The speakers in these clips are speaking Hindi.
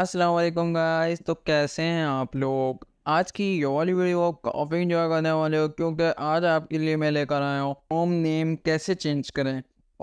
अस्सलाम गाइस तो कैसे हैं आप लोग आज की ये वाली वीडियो काफ़ी इंजॉय करने वाले हो क्योंकि आज आपके लिए मैं लेकर आया हूँ होम नेम कैसे चेंज करें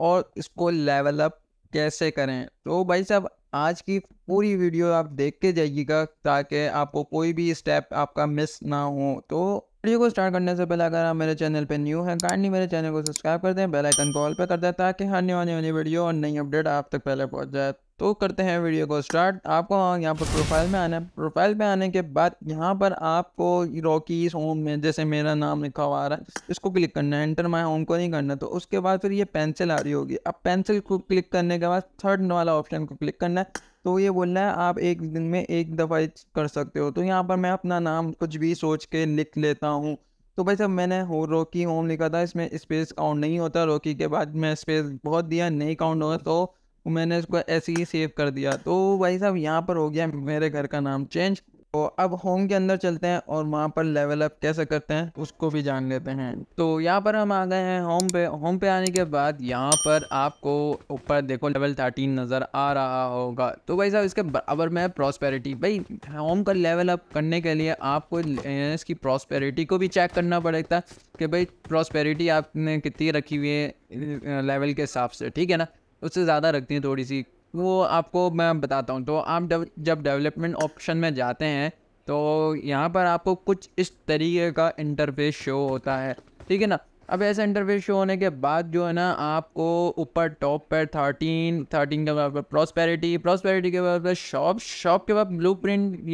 और इसको लेवल अप कैसे करें तो भाई साहब आज की पूरी वीडियो आप देख के जाइएगा ताकि आपको कोई भी स्टेप आपका मिस ना हो तो वीडियो को स्टार्ट करने से पहले अगर आप मेरे चैनल पर न्यू हैं काइंडली मेरे चैनल को सब्सक्राइब कर दें बेल आइकन कॉल पर कर दें ताकि हर आने वाली वीडियो और नई अपडेट आप तक पहले पहुँच जाए तो करते हैं वीडियो को स्टार्ट आपको यहाँ पर प्रोफाइल में आना है प्रोफाइल पे आने के बाद यहाँ पर आपको रॉकी होम में जैसे मेरा नाम लिखा हुआ आ रहा है इसको क्लिक करना है एंटर माए होम को नहीं करना तो उसके बाद फिर ये पेंसिल आ रही होगी अब पेंसिल को क्लिक करने के बाद थर्ड वाला ऑप्शन को क्लिक करना है तो ये बोलना है आप एक दिन में एक दफ़ा कर सकते हो तो यहाँ पर मैं अपना नाम कुछ भी सोच के लिख लेता हूँ तो भाई साहब मैंने हो रोकी होम लिखा था इसमें स्पेस काउंट नहीं होता रोकी के बाद मैं स्पेस बहुत दिया नहीं काउंट होगा तो मैंने इसको ऐसे ही सेव कर दिया तो भाई साहब यहाँ पर हो गया मेरे घर का नाम चेंज तो अब होम के अंदर चलते हैं और वहाँ पर लेवल अप कैसे करते हैं उसको भी जान लेते हैं तो यहाँ पर हम आ गए हैं होम पे होम पे आने के बाद यहाँ पर आपको ऊपर देखो लेवल थर्टीन नज़र आ रहा होगा तो भाई साहब इसके बराबर में प्रॉस्पेरिटी भाई होम का लेवल अप करने के लिए आपको इसकी प्रॉस्पेरिटी को भी चेक करना पड़ेगा कि भाई प्रॉस्पेरिटी आपने कितनी रखी हुई है लेवल के हिसाब से ठीक है ना उससे ज़्यादा रखती हैं थोड़ी सी वो आपको मैं बताता हूँ तो आप जब डेवलपमेंट ऑप्शन में जाते हैं तो यहाँ पर आपको कुछ इस तरीके का इंटरफेस शो होता है ठीक है ना अब ऐसे इंटरफेस शो होने के बाद जो है ना आपको ऊपर टॉप पर थर्टीन थर्टीन के बाद प्रॉस्पेरिटी प्रॉस्पेरिटी के बाद शॉप शॉप के बाद ब्लू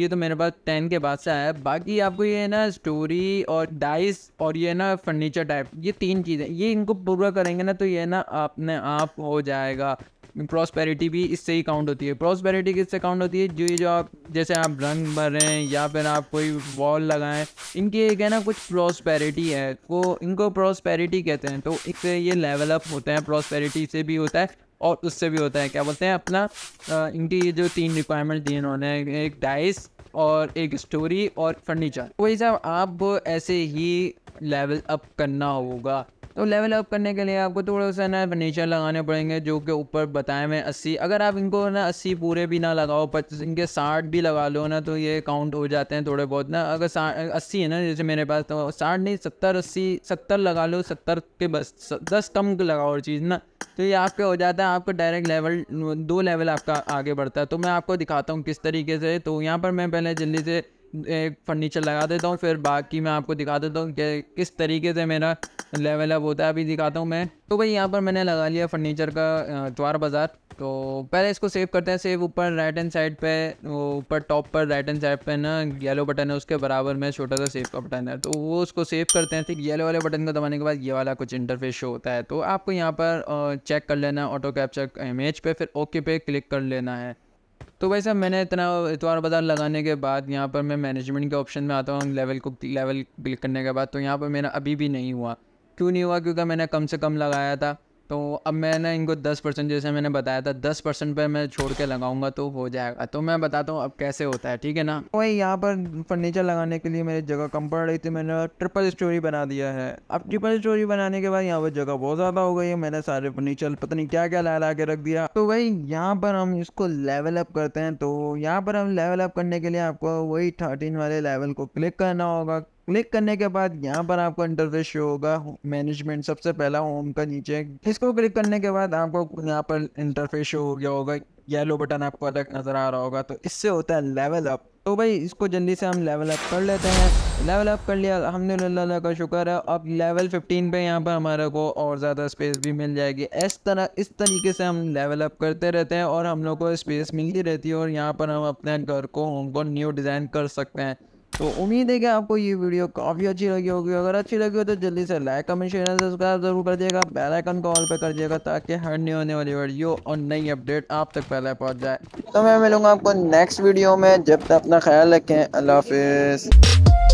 ये तो मेरे पास टेन के बाद से आया है बाकी आपको ये ना स्टोरी और डाइस और ये ना फर्नीचर टाइप ये तीन चीज़ें ये इनको पूरा करेंगे ना तो ये ना अपने आप हो जाएगा प्रॉस्पेरिटी भी इससे ही काउंट होती है प्रॉस्पेरिटी किससे काउंट होती है जो जो आप जैसे आप रंग भरें या फिर आप कोई वॉल लगाएं इनकी एक है ना कुछ प्रॉस्पेरिटी है को इनको प्रॉस्पेरिटी कहते हैं तो एक तो ये लेवल अप होते हैं प्रॉस्पेरिटी से भी होता है और उससे भी होता है क्या बोलते हैं अपना इनकी ये जो तीन रिक्वायरमेंट दी इन्होंने एक डाइस और एक स्टोरी और फर्नीचर वही साहब आप ऐसे ही लेवल अप करना होगा तो लेवल अप करने के लिए आपको थोड़ा सा ना फर्नीचर लगाने पड़ेंगे जो कि ऊपर बताए हुए अस्सी अगर आप इनको ना अस्सी पूरे भी ना लगाओ पच्चीस इनके साठ भी लगा लो ना तो ये काउंट हो जाते हैं थोड़े बहुत ना अगर साठ अस्सी है ना जैसे मेरे पास तो साठ नहीं सत्तर अस्सी सत्तर लगा लो सत्तर के बस दस कम लगाओ और चीज़ ना तो ये आपके हो जाता है आपको डायरेक्ट लेवल दो लेवल आपका आगे बढ़ता है तो मैं आपको दिखाता हूँ किस तरीके से तो यहाँ पर मैं पहले जल्दी से फर्नीचर लगा देता हूँ फिर बाकी मैं आपको दिखा देता हूँ कि किस तरीके से मेरा लेवल अप होता है अभी दिखाता हूँ मैं तो भाई यहाँ पर मैंने लगा लिया फर्नीचर का द्वार बाज़ार तो पहले इसको सेव करते हैं सेव ऊपर राइट हैंड साइड पे ऊपर टॉप पर राइट हैंड साइड पे ना येलो बटन है उसके बराबर में छोटा सा सेव का बटन है तो वो उसको सेव करते हैं ठीक येलो वाले बटन को दबाने के बाद ये वाला कुछ इंटरफेस शो होता है तो आपको यहाँ पर चेक कर लेना ऑटो कैप्चर इमेज पे फिर ओके पे क्लिक कर लेना है तो भाई साहब मैंने इतना इतवार बाज़ार लगाने के बाद यहाँ पर मैं मैनेजमेंट के ऑप्शन में आता हूँ लेवल को लेवल क्लिक करने के बाद तो यहाँ पर मेरा अभी भी नहीं हुआ क्यों नहीं हुआ क्योंकि मैंने कम से कम लगाया था तो अब मैंने इनको दस परसेंट जैसे मैंने बताया था दस परसेंट पर मैं छोड़ के लगाऊंगा तो हो जाएगा तो मैं बताता हूँ अब कैसे होता है ठीक है ना वही यहाँ पर फर्नीचर लगाने के लिए मेरी जगह कम पड़ रही थी मैंने ट्रिपल स्टोरी बना दिया है अब ट्रिपल स्टोरी बनाने के बाद यहाँ पर जगह बहुत ज़्यादा हो गई है मैंने सारे फर्नीचर पता नहीं क्या क्या ला ला के रख दिया तो वही यहाँ पर हम इसको लेवल अप करते हैं तो यहाँ पर हम लेवल अप करने के लिए आपको वही थर्टीन वाले लेवल को क्लिक करना होगा क्लिक करने के बाद यहाँ पर आपको इंटरफेस शो होगा मैनेजमेंट सबसे पहला होम का नीचे इसको क्लिक करने के बाद आपको यहाँ पर इंटरफेस शो हो गया होगा येलो बटन आपको अलग नज़र आ रहा होगा तो इससे होता है लेवल अप तो भाई इसको जल्दी से हम लेवल अप कर लेते हैं लेवल अप कर लिया अलहमदिल्ला का शुक्र है अब लेवल 15 पे यहाँ पर हमारे को और ज़्यादा स्पेस भी मिल जाएगी इस तरह इस तरीके से हम लेवल अप करते रहते हैं और हम लोग को स्पेस मिलती रहती है और यहाँ पर हम अपने घर को होम को न्यू डिज़ाइन कर सकते हैं तो उम्मीद है कि आपको ये वीडियो काफ़ी अच्छी लगी होगी अगर अच्छी लगी हो तो जल्दी से लाइक कमेंट शेयर और सब्सक्राइब जरूर कर दिएगा बेल आइकन को ऑल पे कर दिएगा ताकि हर नई होने वाली वीडियो और नई अपडेट आप तक पहले पहुंच जाए तो मैं मिलूंगा आपको नेक्स्ट वीडियो में जब तक अपना ख्याल रखें अल्लाह हाफिज़